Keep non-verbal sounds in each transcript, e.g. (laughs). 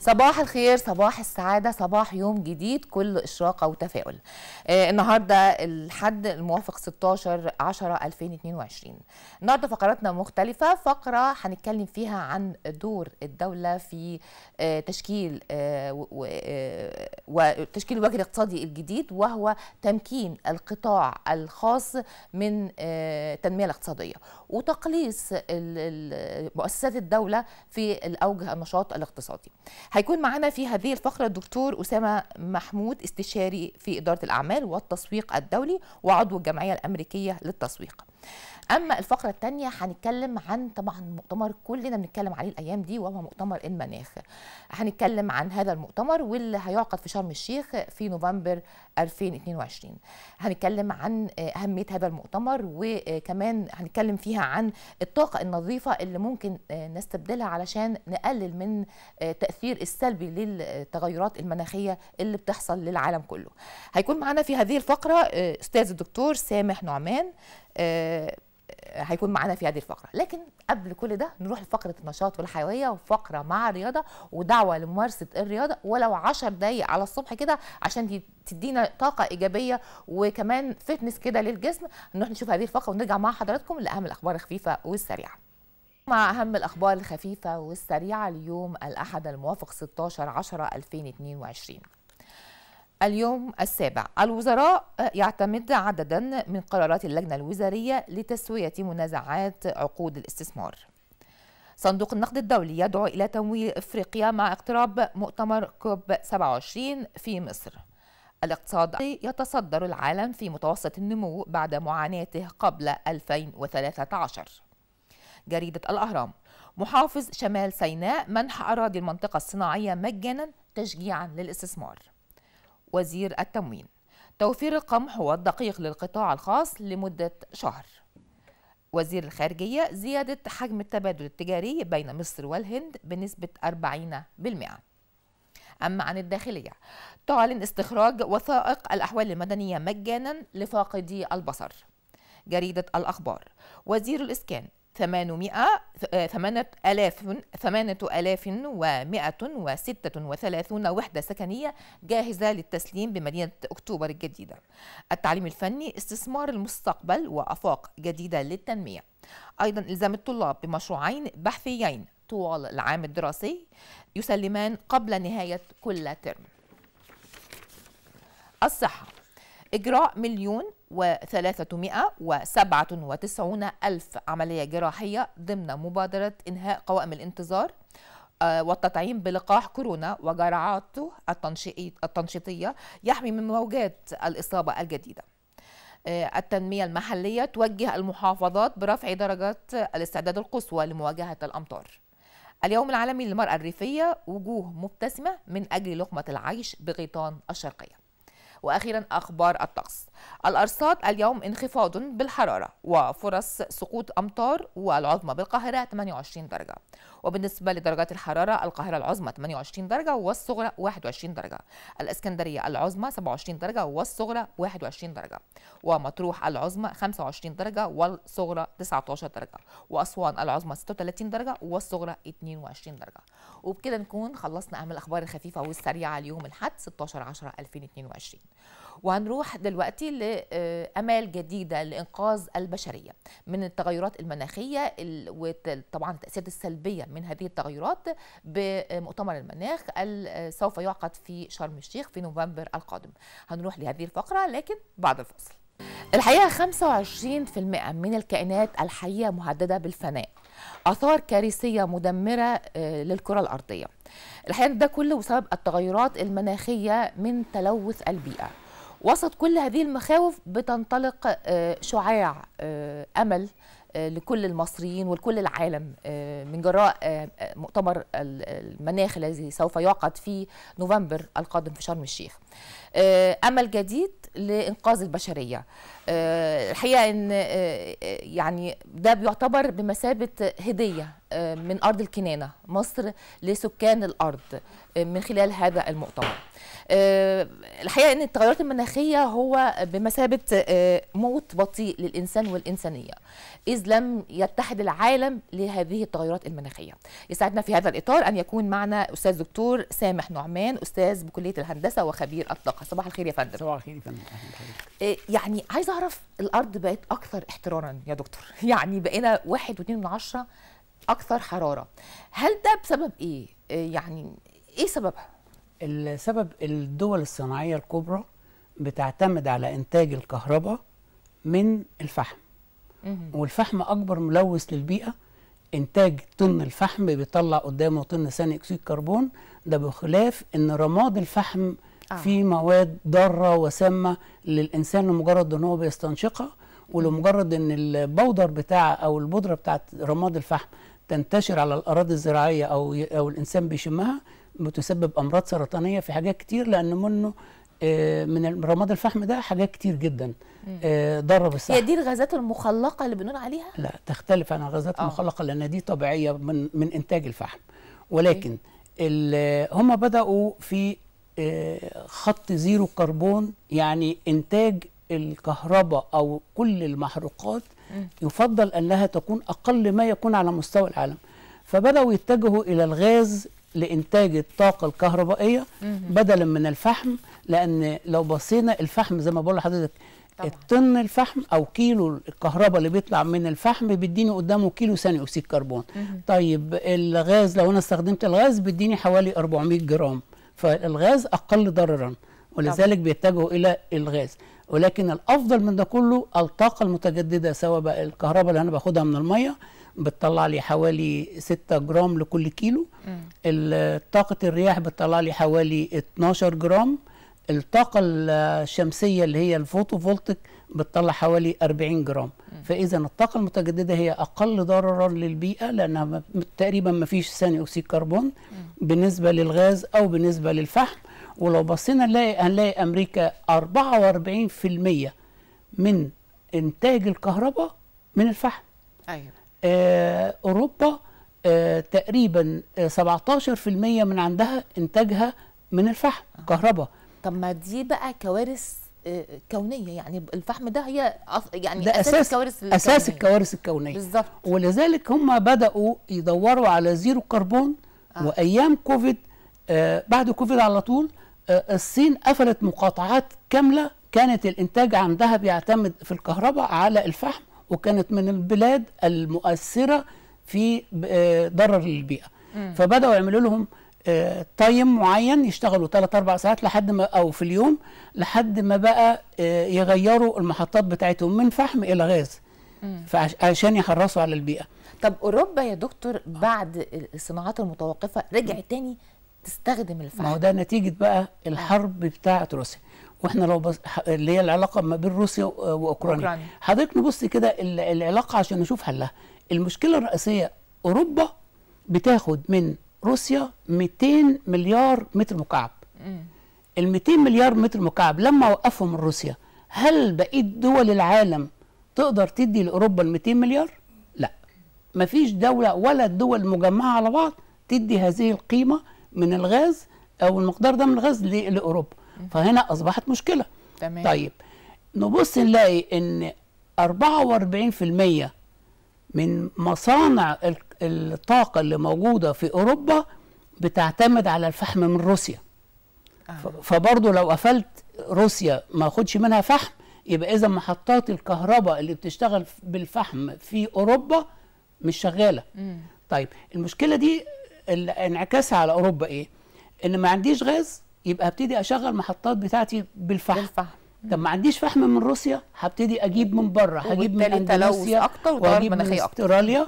صباح الخير صباح السعادة صباح يوم جديد كل إشراقة وتفاؤل آه النهاردة الحد الموافق 16 10 2022 النهاردة فقراتنا مختلفة فقرة هنتكلم فيها عن دور الدولة في آه تشكيل آه وتشكيل آه، الوجه الاقتصادي الجديد وهو تمكين القطاع الخاص من آه التنمية الاقتصادية وتقليص مؤسسات الدولة في الأوجه النشاط الاقتصادي هيكون معانا في هذه الفقرة الدكتور أسامة محمود استشاري في إدارة الأعمال والتسويق الدولي وعضو الجمعية الأمريكية للتسويق اما الفقره الثانيه هنتكلم عن طبعا مؤتمر كلنا بنتكلم عليه الايام دي وهو مؤتمر المناخ هنتكلم عن هذا المؤتمر واللي هيعقد في شرم الشيخ في نوفمبر 2022 هنتكلم عن اهميه هذا المؤتمر وكمان هنتكلم فيها عن الطاقه النظيفه اللي ممكن نستبدلها علشان نقلل من التاثير السلبي للتغيرات المناخيه اللي بتحصل للعالم كله هيكون معانا في هذه الفقره استاذ الدكتور سامح نعمان آه، هيكون معانا في هذه الفقره لكن قبل كل ده نروح لفقره النشاط والحيويه وفقره مع الرياضه ودعوه لممارسه الرياضه ولو 10 دقايق على الصبح كده عشان تدينا طاقه ايجابيه وكمان فتنس كده للجسم نروح نشوف هذه الفقره ونرجع مع حضراتكم لاهم الاخبار الخفيفه والسريعه مع أهم الأخبار الخفيفة والسريعة ليوم الأحد الموافق 16 10 2022 اليوم السابع الوزراء يعتمد عددا من قرارات اللجنة الوزارية لتسوية منازعات عقود الاستثمار صندوق النقد الدولي يدعو إلى تمويل إفريقيا مع اقتراب مؤتمر كوب 27 في مصر الاقتصاد يتصدر العالم في متوسط النمو بعد معاناته قبل 2013 جريدة الأهرام محافظ شمال سيناء منح أراضي المنطقة الصناعية مجانا تشجيعا للاستثمار وزير التموين توفير القمح والدقيق للقطاع الخاص لمدة شهر وزير الخارجية زيادة حجم التبادل التجاري بين مصر والهند بنسبة 40% أما عن الداخلية تعلن استخراج وثائق الأحوال المدنية مجانا لفاقدي البصر جريدة الأخبار وزير الإسكان ثمانمائة آه، ثمانة ألاف ثمانة ألاف ومائة وستة وثلاثون وحدة سكنية جاهزة للتسليم بمدينة أكتوبر الجديدة التعليم الفني استثمار المستقبل وأفاق جديدة للتنمية أيضا إلزام الطلاب بمشروعين بحثيين طوال العام الدراسي يسلمان قبل نهاية كل ترم الصحة إجراء مليون و397 ألف عملية جراحية ضمن مبادرة إنهاء قوائم الانتظار آه، والتطعيم بلقاح كورونا وجرعاته التنشيطية يحمي من موجات الإصابة الجديدة آه، التنمية المحلية توجه المحافظات برفع درجات الاستعداد القصوى لمواجهة الأمطار اليوم العالمي للمرأة الريفية وجوه مبتسمة من أجل لقمة العيش بغيطان الشرقية وأخيرا أخبار الطقس الأرصاد اليوم انخفاض بالحرارة وفرص سقوط أمطار والعظمى بالقاهرة 28 درجة وبالنسبة لدرجات الحرارة القاهرة العظمى 28 درجة والصغرى 21 درجة الإسكندرية العظمى 27 درجة والصغرى 21 درجة ومطروح العظمى 25 درجة والصغرى 19 درجة وأسوان العظمى 36 درجة والصغرى 22 درجة وبكده نكون خلصنا أهم الأخبار الخفيفة والسريعة ليوم الحد 16 10 2022 وهنروح دلوقتي لامال آه، جديده لانقاذ البشريه من التغيرات المناخيه وطبعا التاثيرات السلبيه من هذه التغيرات بمؤتمر المناخ آه، سوف يعقد في شرم الشيخ في نوفمبر القادم هنروح لهذه الفقره لكن بعد الفصل الحقيقه 25% من الكائنات الحيه مهدده بالفناء اثار كارثيه مدمره آه، للكره الارضيه الحقيقه ده كله بسبب التغيرات المناخيه من تلوث البيئه وسط كل هذه المخاوف بتنطلق آه، شعاع آه، امل آه، لكل المصريين ولكل العالم من جراء مؤتمر المناخ الذي سوف يعقد في نوفمبر القادم في شرم الشيخ امل جديد لانقاذ البشريه الحقيقه ان يعني ده بيعتبر بمثابه هديه آه، من أرض الكنانة مصر لسكان الأرض آه، من خلال هذا المؤتمر آه، الحقيقة أن التغيرات المناخية هو بمثابة موت بطيء للإنسان والإنسانية إذ لم يتحد العالم لهذه التغيرات المناخية يساعدنا في هذا الإطار أن يكون معنا أستاذ دكتور سامح نعمان أستاذ بكلية الهندسة وخبير الطاقة صباح الخير يا فندم صباح الخير يا فندم يعني عايز أعرف الأرض بقت أكثر احترارا يا دكتور (laughs) يعني بقينا واحد من عشرة اكثر حراره هل ده بسبب ايه آه، يعني ايه سببها السبب الدول الصناعيه الكبرى بتعتمد على انتاج الكهرباء من الفحم والفحم اكبر ملوث للبيئه انتاج طن الفحم بيطلع قدامه طن ثاني اكسيد كربون ده بخلاف ان رماد الفحم آه. فيه مواد ضاره وسامه للانسان لمجرد ان هو بيستنشقها ولمجرد ان البودر بتاع او البودره بتاعت رماد الفحم تنتشر على الأراضي الزراعية أو أو الإنسان بيشمها بتسبب أمراض سرطانية في حاجات كتير لأن منه آه، من رماد الفحم ده حاجات كتير جدا آه، ضرب الصحة هي دي الغازات المخلقة اللي بنقول عليها؟ لا تختلف عن الغازات أوه. المخلقة لأن دي طبيعية من من إنتاج الفحم ولكن هم بدأوا في آه، خط زيرو كربون يعني إنتاج الكهرباء او كل المحروقات يفضل انها تكون اقل ما يكون على مستوى العالم فبداوا يتجهوا الى الغاز لانتاج الطاقه الكهربائيه بدلا من الفحم لان لو بصينا الفحم زي ما بقول لحضرتك الطن الفحم او كيلو الكهرباء اللي بيطلع من الفحم بيديني قدامه كيلو ثاني اكسيد كربون طيب الغاز لو انا استخدمت الغاز بيديني حوالي 400 جرام فالغاز اقل ضررا ولذلك بيتجهوا الى الغاز ولكن الافضل من ده كله الطاقه المتجدده سواء بقى الكهرباء اللي انا باخدها من الميه بتطلع لي حوالي 6 جرام لكل كيلو طاقه الرياح بتطلع لي حوالي 12 جرام الطاقه الشمسيه اللي هي الفوتوفولتيك بتطلع حوالي 40 جرام فاذا الطاقه المتجدده هي اقل ضررا للبيئه لانها تقريبا ما فيش ثاني اكسيد كربون بالنسبه للغاز او بالنسبه للفحم ولو بصينا نلاقي هنلاقي امريكا 44% من انتاج الكهرباء من الفحم ايوه آه اوروبا آه تقريبا 17% آه، من عندها انتاجها من الفحم آه. كهرباء طب ما دي بقى كوارث آه، كونيه يعني الفحم ده هي يعني ده اساس الكوارث الكونيه اساس الكوارث الكونيه بالظبط ولذلك هم بداوا يدوروا على زيرو كربون آه. وايام كوفيد آه بعد كوفيد على طول الصين قفلت مقاطعات كامله كانت الانتاج عندها بيعتمد في الكهرباء على الفحم وكانت من البلاد المؤثره في آه، ضرر للبيئه فبداوا يعملوا لهم آه، تايم معين يشتغلوا 3 4 ساعات لحد ما او في اليوم لحد ما بقى آه، يغيروا المحطات بتاعتهم من فحم الى غاز عشان يحرصوا على البيئه طب اوروبا يا دكتور بعد الصناعات المتوقفه رجعت تاني تستخدم الفحم ما هو ده نتيجه بقى الحرب بتاعه روسيا واحنا لو بص... اللي هي العلاقه ما بين روسيا واوكرانيا أوكرانيا. حضرتك نبص كده العلاقه عشان نشوف حلها المشكله الرئيسيه اوروبا بتاخد من روسيا 200 مليار متر مكعب ال 200 مليار متر مكعب لما وقفهم روسيا هل بقيه دول العالم تقدر تدي لاوروبا ال 200 مليار لا مفيش دوله ولا الدول مجمعه على بعض تدي هذه القيمه من الغاز او المقدار ده من الغاز لاوروبا فهنا اصبحت مشكله تمام. طيب نبص نلاقي ان 44% من مصانع الطاقه اللي موجوده في اوروبا بتعتمد على الفحم من روسيا آه. فبرضه لو قفلت روسيا ما اخدش منها فحم يبقى اذا محطات الكهرباء اللي بتشتغل بالفحم في اوروبا مش شغاله مم. طيب المشكله دي انعكاسها على اوروبا ايه ان ما عنديش غاز يبقى هبتدي اشغل محطات بتاعتي بالفحم بالفحم طب ما عنديش فحم من روسيا هبتدي اجيب من بره هجيب من اندونيسيا اكتر واجيب من استراليا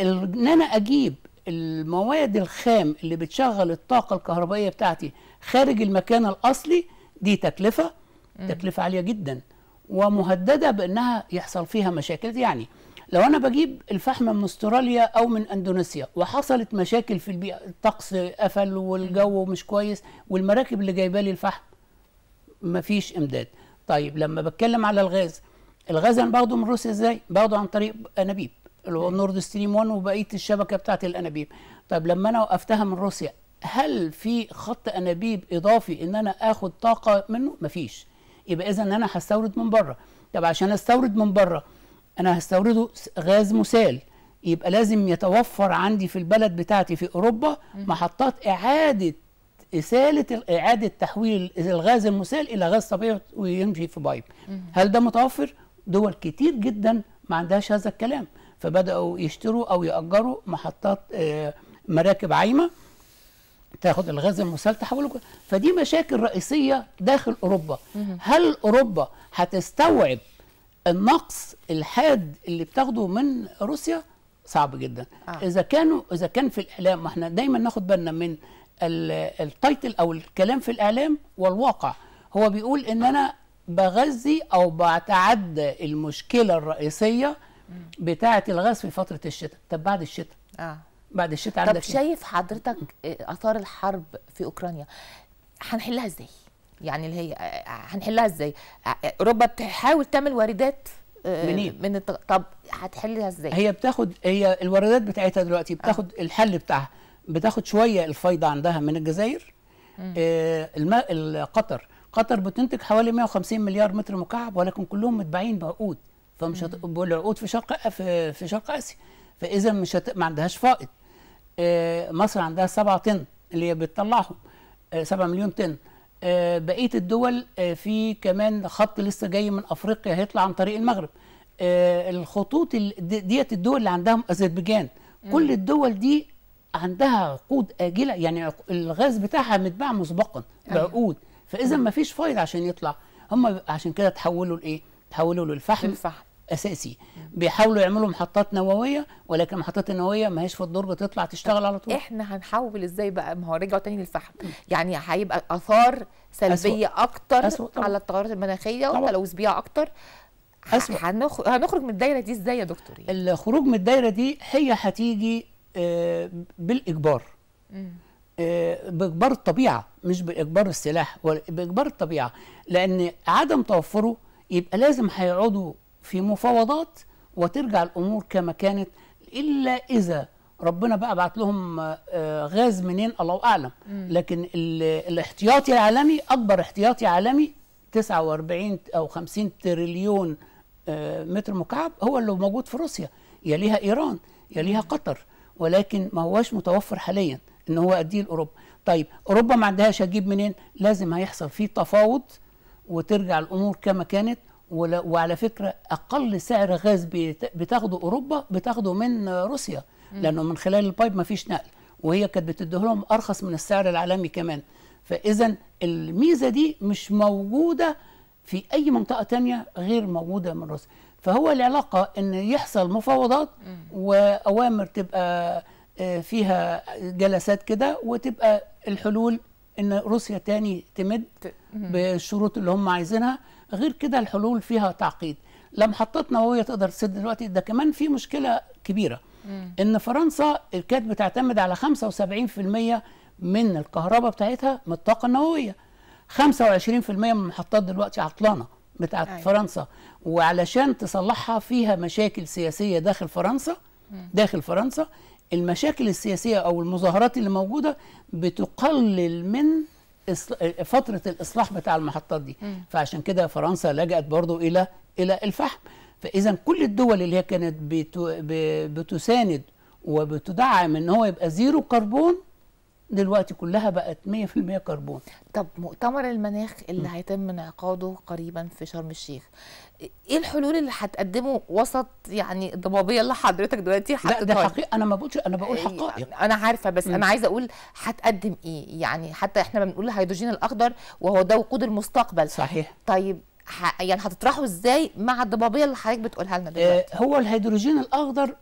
ان انا اجيب المواد الخام اللي بتشغل الطاقه الكهربائيه بتاعتي خارج المكان الاصلي دي تكلفه تكلفه عاليه جدا ومهدده بانها يحصل فيها مشاكل يعني لو انا بجيب الفحم من استراليا او من اندونيسيا وحصلت مشاكل في البيئه الطقس قفل والجو مش كويس والمراكب اللي جايبه لي الفحم مفيش امداد طيب لما بتكلم على الغاز الغاز انا باخده من روسيا ازاي باخده عن طريق انابيب اللي هو نورد ستريم 1 وبقيه الشبكه بتاعت الانابيب طيب لما انا وقفتها من روسيا هل في خط انابيب اضافي ان انا اخد طاقه منه مفيش يبقى اذا انا هستورد من بره طب عشان استورد من بره انا هستورده غاز مسال يبقى لازم يتوفر عندي في البلد بتاعتي في اوروبا محطات اعاده إسالة إعادة تحويل الغاز المسال إلى غاز طبيعي ويمشي في بايب هل ده متوفر؟ دول كتير جدا ما عندهاش هذا الكلام فبدأوا يشتروا أو يأجروا محطات آه، مراكب عايمة تاخد الغاز المسال تحوله فدي مشاكل رئيسية داخل أوروبا هل أوروبا هتستوعب النقص الحاد اللي بتاخده من روسيا صعب جدا آه. اذا كانوا اذا كان في الاعلام ما احنا دايما ناخد بالنا من التايتل او الكلام في الاعلام والواقع هو بيقول ان انا بغذي او بتعدى المشكله الرئيسيه بتاعه الغاز في فتره الشتاء طب بعد الشتاء آه. بعد الشتاء عندك طب إيه؟ شايف حضرتك إيه اثار الحرب في اوكرانيا هنحلها ازاي يعني اللي هي آه، آه، هنحلها ازاي آه، اوروبا بتحاول تعمل واردات منين؟ من التق... طب هتحلها ازاي؟ هي بتاخد هي الواردات بتاعتها دلوقتي بتاخد آه. الحل بتاعها بتاخد شويه الفايده عندها من الجزائر آه الماء قطر قطر بتنتج حوالي 150 مليار متر مكعب ولكن كلهم متباعين بعقود فمش هت... والعقود في شرق في, في شرق اسيا فاذا مش هت... ما عندهاش فائض آه مصر عندها 7 طن اللي هي بتطلعهم آه 7 مليون طن آه، بقيه الدول آه، في كمان خط لسه جاي من افريقيا هيطلع عن طريق المغرب آه، الخطوط ديت الدول اللي عندها اذربيجان كل الدول دي عندها عقود اجله يعني الغاز بتاعها متباع مسبقا أيوة. بعقود فاذا ما فيش فايده عشان يطلع هم عشان كده تحولوا لايه تحولوا للفحم الفحم اساسي بيحاولوا يعملوا محطات نوويه ولكن المحطات النوويه ما هيش في الدور بتطلع تشتغل على طول احنا هنحول ازاي بقى ما هو رجعوا تاني للفحم يعني هيبقى اثار سلبيه أسوأ. اكتر أسوأ على التغيرات المناخيه والتلوث بيها اكتر أسوأ. هنخرج من الدايره دي ازاي يا دكتور يعني الخروج من الدايره دي هي هتيجي آه، بالاجبار م. آه، باجبار الطبيعه مش باجبار السلاح باجبار الطبيعه لان عدم توفره يبقى لازم هيقعدوا في مفاوضات وترجع الامور كما كانت الا اذا ربنا بقى بعت لهم آه، غاز منين الله اعلم لكن الاحتياطي العالمي اكبر احتياطي عالمي 49 او 50 تريليون آه، متر مكعب هو اللي موجود في روسيا يليها ايران يليها قطر ولكن ما هوش متوفر حاليا ان هو اديه لاوروبا طيب اوروبا ما عندهاش هتجيب منين لازم هيحصل فيه تفاوض وترجع الامور كما كانت وعلى فكره اقل سعر غاز بتاخده اوروبا بتاخده من روسيا لانه من خلال البايب ما فيش نقل وهي كانت بتديه لهم ارخص من السعر العالمي كمان فاذا الميزه دي مش موجوده في اي منطقه تانية غير موجوده من روسيا فهو العلاقه ان يحصل مفاوضات واوامر تبقى آه، فيها جلسات كده وتبقى الحلول ان روسيا تاني تمد بالشروط اللي هم عايزينها غير كده الحلول فيها تعقيد لا محطات نوويه تقدر تسد دلوقتي ده كمان في مشكله كبيره ان فرنسا كانت بتعتمد على 75% من الكهرباء بتاعتها من الطاقه النوويه 25% من المحطات دلوقتي عطلانه بتاعت أيوة. فرنسا وعلشان تصلحها فيها مشاكل سياسيه داخل فرنسا داخل فرنسا المشاكل السياسية أو المظاهرات اللي موجودة بتقلل من فترة الإصلاح بتاع المحطات دي فعشان كده فرنسا لجأت برضو إلى إلى الفحم فإذا كل الدول اللي هي كانت بتساند وبتدعم إن هو يبقى زيرو كربون دلوقتي كلها بقت 100% كربون طب مؤتمر المناخ اللي م. هيتم انعقاده قريبا في شرم الشيخ ايه الحلول اللي هتقدمه وسط يعني الضبابيه اللي حضرتك دلوقتي لا ده حقيقي انا ما بقولش انا بقول إيه، حقائق يعني انا عارفه بس م. انا عايزه اقول هتقدم ايه يعني حتى احنا بنقول الهيدروجين الاخضر وهو ده وقود المستقبل صحيح طيب يعني هتطرحه ازاي مع الضبابيه اللي حضرتك بتقولها لنا دلوقتي؟ آه، هو الهيدروجين الاخضر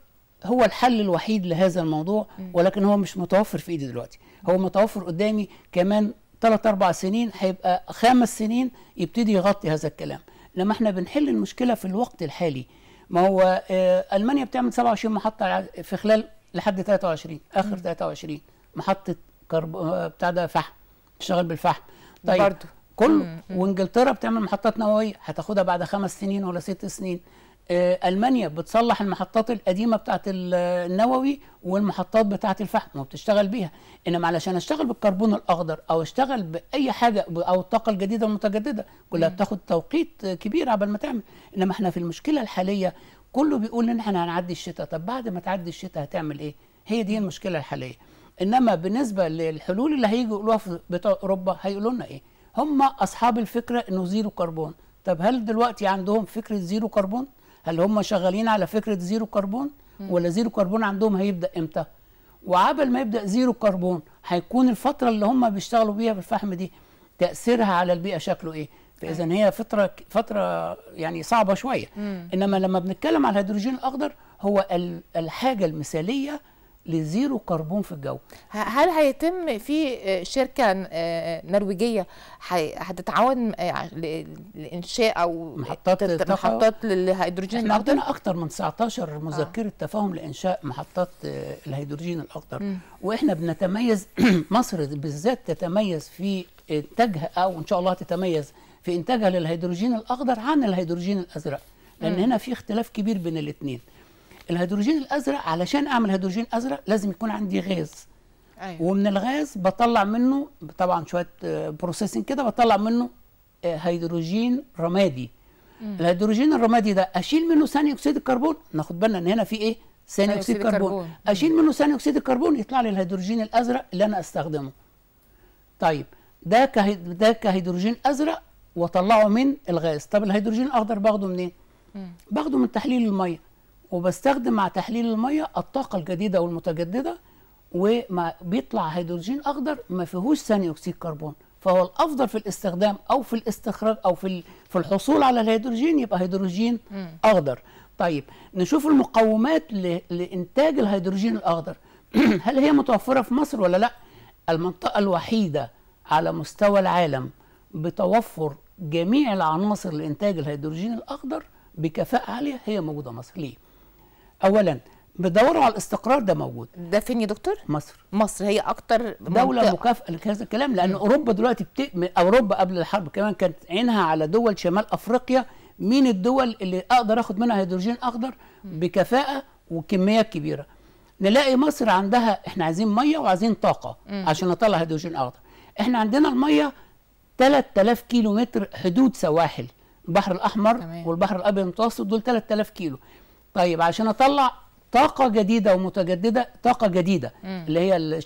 هو الحل الوحيد لهذا الموضوع ولكن هو مش متوفر في ايدي دلوقتي هو متوفر قدامي كمان 3 4 سنين هيبقى خمس سنين يبتدي يغطي هذا الكلام لما احنا بنحل المشكله في الوقت الحالي ما هو آه، المانيا بتعمل 27 محطه في خلال لحد 23 اخر 23 محطه كرب... آه، بتاع ده فحم تشتغل بالفحم طيب برضو. كله وانجلترا بتعمل محطات نوويه هتاخدها بعد خمس سنين ولا ست سنين آه، المانيا بتصلح المحطات القديمه بتاعه النووي والمحطات بتاعه الفحم وبتشتغل بيها انما علشان اشتغل بالكربون الاخضر او اشتغل باي حاجه او الطاقه الجديده المتجدده كلها بتاخد توقيت كبير قبل ما تعمل انما احنا في المشكله الحاليه كله بيقول ان احنا هنعدي الشتاء طب بعد ما تعدي الشتاء هتعمل ايه هي دي المشكله الحاليه انما بالنسبه للحلول اللي هيجوا يقولوها في بتوع اوروبا هيقولوا لنا ايه هم اصحاب الفكره انه زيرو كربون طب هل دلوقتي عندهم فكره زيرو كربون هل هم شغالين على فكره زيرو كربون ولا زيرو كربون عندهم هيبدا امتى وعبل ما يبدا زيرو كربون هيكون الفتره اللي هم بيشتغلوا بيها بالفحم دي تاثيرها على البيئه شكله ايه فاذا هي فتره فتره يعني صعبه شويه انما لما بنتكلم على الهيدروجين الاخضر هو الحاجه المثاليه لزيرو كربون في الجو هل هيتم في آه، شركه آه، آه، نرويجيه هتتعاون لانشاء او محطات محطات للهيدروجين احنا الاخضر عندنا اكتر من 19 مذكره آه. تفاهم لانشاء محطات الهيدروجين الاخضر واحنا بنتميز (clears throat) مصر بالذات تتميز في انتاجها او ان شاء الله تتميز في انتاجها للهيدروجين الاخضر عن الهيدروجين الازرق لان م. هنا في اختلاف كبير بين الاثنين الهيدروجين الازرق علشان اعمل هيدروجين ازرق لازم يكون عندي غاز أيوة. ومن الغاز بطلع منه طبعا شويه بروسيسنج آه، كده بطلع منه آه، هيدروجين رمادي مم. الهيدروجين الرمادي ده اشيل منه ثاني اكسيد الكربون ناخد بالنا ان هنا في ايه ثاني اكسيد الكربون اشيل منه ثاني اكسيد الكربون يطلع لي الهيدروجين الازرق اللي انا استخدمه طيب ده كهي... ده كهيدروجين ازرق واطلعه من الغاز طب الهيدروجين الاخضر باخده منين إيه؟ باخده من تحليل الميه وبستخدم مع تحليل الميه الطاقه الجديده والمتجدده وما بيطلع هيدروجين اخضر ما فيهوش ثاني اكسيد كربون فهو الافضل في الاستخدام او في الاستخراج او في في الحصول على الهيدروجين يبقى هيدروجين م. اخضر طيب نشوف المقومات لانتاج الهيدروجين الاخضر (clears throat) هل هي متوفره في مصر ولا لا المنطقه الوحيده على مستوى العالم بتوفر جميع العناصر لانتاج الهيدروجين الاخضر بكفاءه عاليه هي موجوده مصر ليه اولا بدوروا على الاستقرار ده موجود ده فين يا دكتور مصر مصر هي اكتر دوله منطقة. مكافئه لهذا الكلام لان م. اوروبا دلوقتي بت... اوروبا قبل الحرب كمان كانت عينها على دول شمال افريقيا مين الدول اللي اقدر اخد منها هيدروجين اخضر بكفاءه وكميات كبيره نلاقي مصر عندها احنا عايزين ميه وعايزين طاقه م. عشان نطلع هيدروجين اخضر احنا عندنا الميه 3000 كيلو متر حدود سواحل البحر الاحمر تمام. والبحر الابيض المتوسط دول 3000 كيلو طيب عشان اطلع طاقه جديده ومتجدده طاقه جديده مم. اللي هي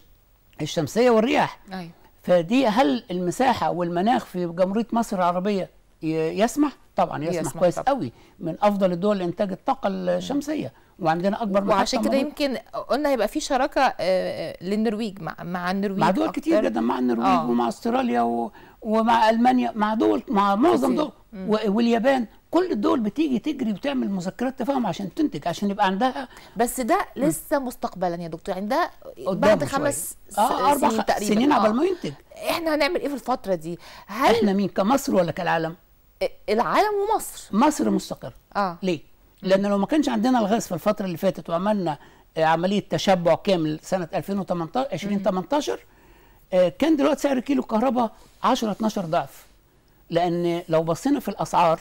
الشمسيه والرياح أيوة. فدي هل المساحه والمناخ في جمهوريه مصر العربيه يسمح طبعا يسمح, يسمح كويس طبعا. قوي من افضل الدول لانتاج الطاقه الشمسيه وعندنا اكبر محطه وعشان كده يمكن قلنا هيبقى في شراكه آه، آه، للنرويج مع مع النرويج مع دول كتير جدا مع النرويج أوه. ومع استراليا ومع المانيا مع دول مع معظم دول واليابان كل الدول بتيجي تجري وتعمل مذكرات تفاهم عشان تنتج عشان يبقى عندها بس ده لسه م. مستقبلا يا دكتور يعني ده بعد خمس سنين آه أربع سنين تقريبا سنين قبل آه. ما ينتج احنا هنعمل ايه في الفتره دي هل احنا مين كمصر ولا كالعالم العالم ومصر مصر مستقر اه ليه لان لو ما كانش عندنا الغاز في الفتره اللي فاتت وعملنا آه، عمليه تشبع كامل سنه 2018 2018 آه، كان دلوقتي سعر كيلو الكهرباء 10 12 ضعف لان لو بصينا في الاسعار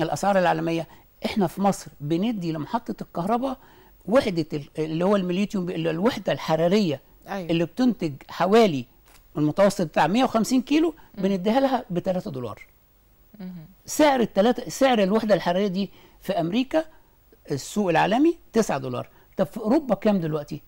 الاسعار العالميه احنا في مصر بندي لمحطه الكهرباء وحده اللي هو المليتيوم الوحده الحراريه أيوة. اللي بتنتج حوالي المتوسط بتاع 150 كيلو بنديها لها ب 3 دولار سعر التلاتة سعر الوحده الحراريه دي في امريكا السوق العالمي 9 دولار طب في اوروبا كام دلوقتي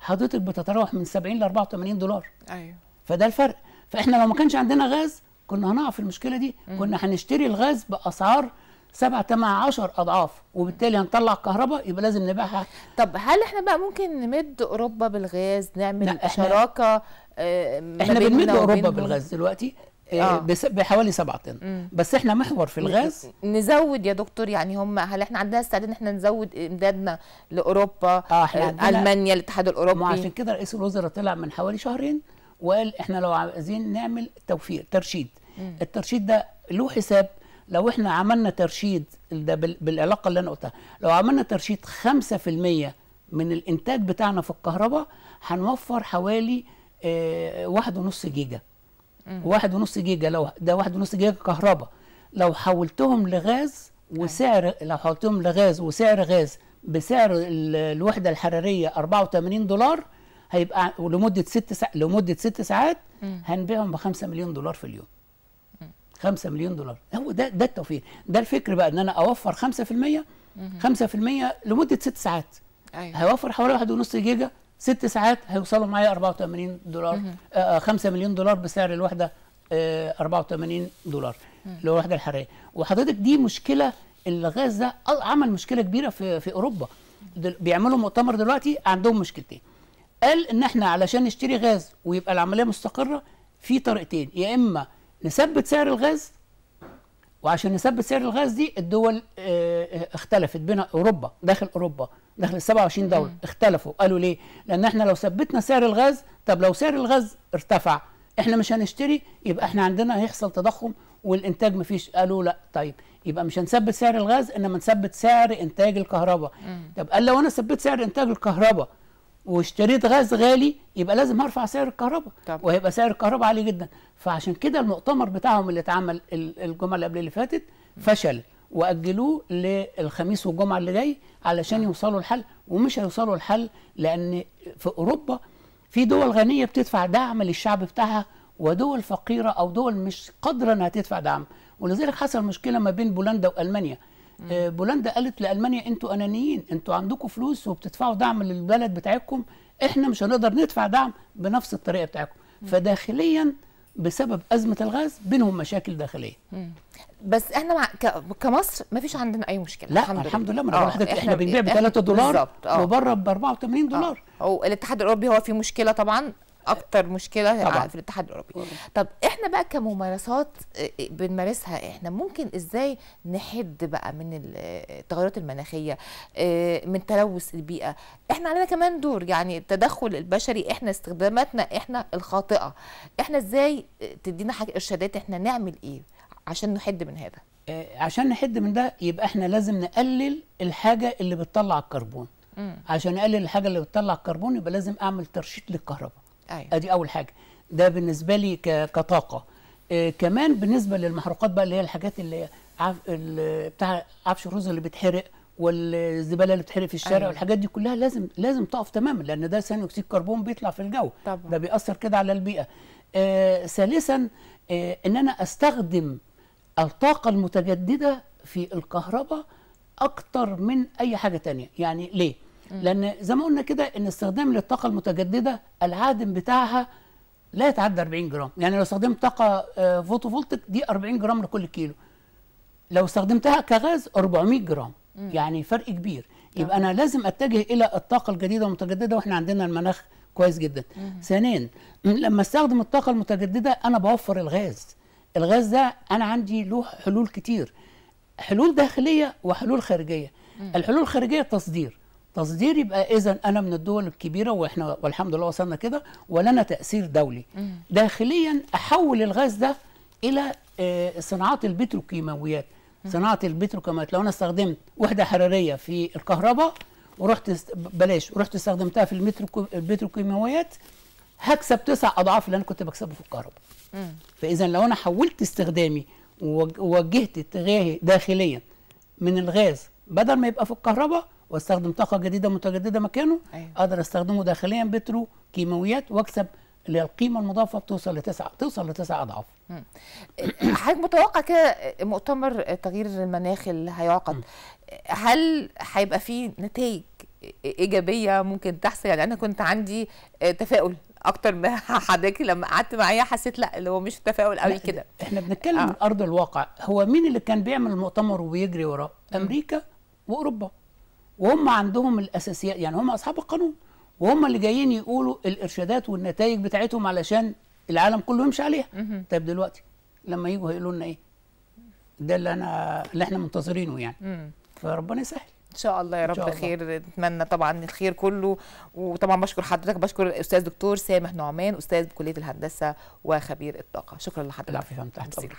حضرتك بتتراوح من 70 ل 84 دولار ايوه فده الفرق فاحنا لو ما كانش عندنا غاز كنا هنقع في المشكله دي كنا هنشتري الغاز باسعار سبع تمع عشر اضعاف وبالتالي هنطلع كهرباء يبقى لازم نبيعها طب هل احنا بقى ممكن نمد اوروبا بالغاز نعمل شراكه آه، احنا, احنا بنمد اوروبا بالغاز دلوقتي آه. آه. بحوالي 7 طن بس احنا محور في الغاز نزود يا دكتور يعني هم هل احنا عندنا استعداد ان احنا نزود امدادنا لاوروبا آه, آه، المانيا الاتحاد الاوروبي ما عشان كده رئيس الوزراء طلع من حوالي شهرين وقال احنا لو عايزين نعمل توفير ترشيد مم. الترشيد ده له حساب لو احنا عملنا ترشيد ده بالعلاقه اللي انا قلتها لو عملنا ترشيد 5% من الانتاج بتاعنا في الكهرباء هنوفر حوالي اه واحد ونص جيجا 1.5 واحد ونص جيجا لو ده واحد ونص جيجا كهرباء لو حولتهم لغاز وسعر أيوة. لو حولتهم لغاز وسعر غاز بسعر الوحده الحراريه 84 دولار هيبقى لمده ست ساعات لمده ست ساعات هنبيعهم ب 5 مليون دولار في اليوم 5 مليون دولار هو ده ده التوفير ده الفكر بقى ان انا اوفر 5% 5% لمده ست ساعات أيوة. هيوفر حوالي 1.5 جيجا ست ساعات هيوصلوا معايا 84 دولار آه 5 آه، مليون دولار بسعر الوحده آه 84 دولار اللي هو الوحده الحراريه وحضرتك دي مشكله الغاز ده عمل مشكله كبيره في في اوروبا بيعملوا مؤتمر دلوقتي عندهم مشكلتين قال ان احنا علشان نشتري غاز ويبقى العمليه مستقره في طريقتين يا اما نثبت سعر الغاز وعشان نثبت سعر الغاز دي الدول اه, آه، اختلفت بين اوروبا داخل اوروبا داخل ال 27 دوله اختلفوا قالوا ليه؟ لان احنا لو ثبتنا سعر الغاز طب لو سعر الغاز ارتفع احنا مش هنشتري يبقى احنا عندنا هيحصل تضخم والانتاج مفيش قالوا لا طيب يبقى مش هنثبت سعر الغاز انما نثبت سعر انتاج الكهرباء طب قال لو انا ثبت سعر انتاج الكهرباء واشتريت غاز غالي يبقى لازم ارفع سعر الكهرباء وهيبقى سعر الكهرباء عالي جدا فعشان كده المؤتمر بتاعهم اللي اتعمل الجمعه اللي قبل اللي فاتت فشل واجلوه للخميس والجمعه اللي جاي علشان يوصلوا لحل ومش هيوصلوا لحل لان في اوروبا في دول غنيه بتدفع دعم للشعب بتاعها ودول فقيره او دول مش قادره انها تدفع دعم ولذلك حصل مشكله ما بين بولندا والمانيا آه، بولندا قالت لالمانيا انتوا انانيين انتوا عندكم فلوس وبتدفعوا دعم للبلد بتاعتكم احنا مش هنقدر ندفع دعم بنفس الطريقه بتاعتكم فداخليا بسبب ازمه الغاز بينهم مشاكل داخليه مم. بس احنا مع ك... كمصر ما فيش عندنا اي مشكله لا الحمد, الحمد لله ما انا آه، احنا, احنا بنبيع ب 3 دولار آه. وبره ب 84 دولار أوه. الاتحاد الاوروبي هو في مشكله طبعا اكتر مشكله طبعا. في الاتحاد الاوروبي طب احنا بقى كممارسات آه، آه، بنمارسها احنا ممكن ازاي نحد بقى من آه، التغيرات المناخيه من تلوث البيئه احنا علينا كمان دور يعني التدخل البشري احنا استخداماتنا احنا الخاطئه احنا ازاي تدينا حاجه ارشادات احنا نعمل ايه عشان نحد من هذا عشان نحد من ده يبقى احنا لازم نقلل الحاجه اللي بتطلع الكربون عشان اقلل الحاجه اللي بتطلع الكربون يبقى لازم اعمل ترشيد للكهرباء أيوة. ادي اول حاجه ده بالنسبه لي كطاقه آه كمان بالنسبه للمحروقات بقى اللي هي الحاجات اللي بتاع عفش الرز اللي بيتحرق والزباله اللي بتحرق في الشارع أيوة. والحاجات دي كلها لازم لازم تقف تماما لان ده ثاني اكسيد كربون بيطلع في الجو طبعا. ده بيأثر كده على البيئه آه ثالثا آه ان انا استخدم الطاقه المتجدده في الكهرباء اكتر من اي حاجه تانية يعني ليه لان زي ما قلنا كده ان استخدام للطاقه المتجدده العادم بتاعها لا يتعدى 40 جرام يعني لو استخدمت طاقه آه، فوتو فولتك دي 40 جرام لكل كيلو لو استخدمتها كغاز 400 جرام مم. يعني فرق كبير نعم. يبقى انا لازم اتجه الى الطاقه الجديده والمتجدده واحنا عندنا المناخ كويس جدا ثانيا لما استخدم الطاقه المتجدده انا بوفر الغاز الغاز ده انا عندي له حلول كتير حلول داخليه وحلول خارجيه الحلول الخارجيه تصدير تصدير يبقى اذا انا من الدول الكبيره واحنا والحمد لله وصلنا كده ولنا تاثير دولي داخليا احول الغاز ده الى آه، صناعات البتروكيماويات صناعه البتروكيماويات لو انا استخدمت وحده حراريه في الكهرباء ورحت بلاش ورحت استخدمتها في البتروكيماويات هكسب تسع اضعاف اللي انا كنت بكسبه في الكهرباء فاذا لو انا حولت استخدامي ووجهت اتجاهي داخليا من الغاز بدل ما يبقى في الكهرباء واستخدم طاقه جديده متجدده مكانه أيوة. اقدر استخدمه داخليا بترو كيماويات واكسب اللي القيمه المضافه بتوصل لتسعه توصل لتسعه اضعاف (clears throat) حضرتك متوقع كده مؤتمر تغيير المناخ اللي هيعقد هل هيبقى فيه نتائج ايجابيه ممكن تحصل يعني انا كنت عندي تفاؤل اكتر ما (laughs) حضرتك لما قعدت معايا حسيت لا اللي هو مش تفاؤل قوي كده احنا بنتكلم آه. من ارض الواقع هو مين اللي كان بيعمل المؤتمر وبيجري وراه امريكا واوروبا وهم عندهم الاساسيات يعني هم اصحاب القانون وهم اللي جايين يقولوا الارشادات والنتائج بتاعتهم علشان العالم كله يمشي عليها طيب دلوقتي لما يجوا هيقولوا لنا ايه ده اللي انا اللي احنا منتظرينه يعني فربنا يسهل ان شاء الله يا رب الله. خير اتمنى طبعا الخير كله وطبعا بشكر حضرتك بشكر الاستاذ دكتور سامح نعمان استاذ بكليه الهندسه وخبير الطاقه شكرا لحضرتك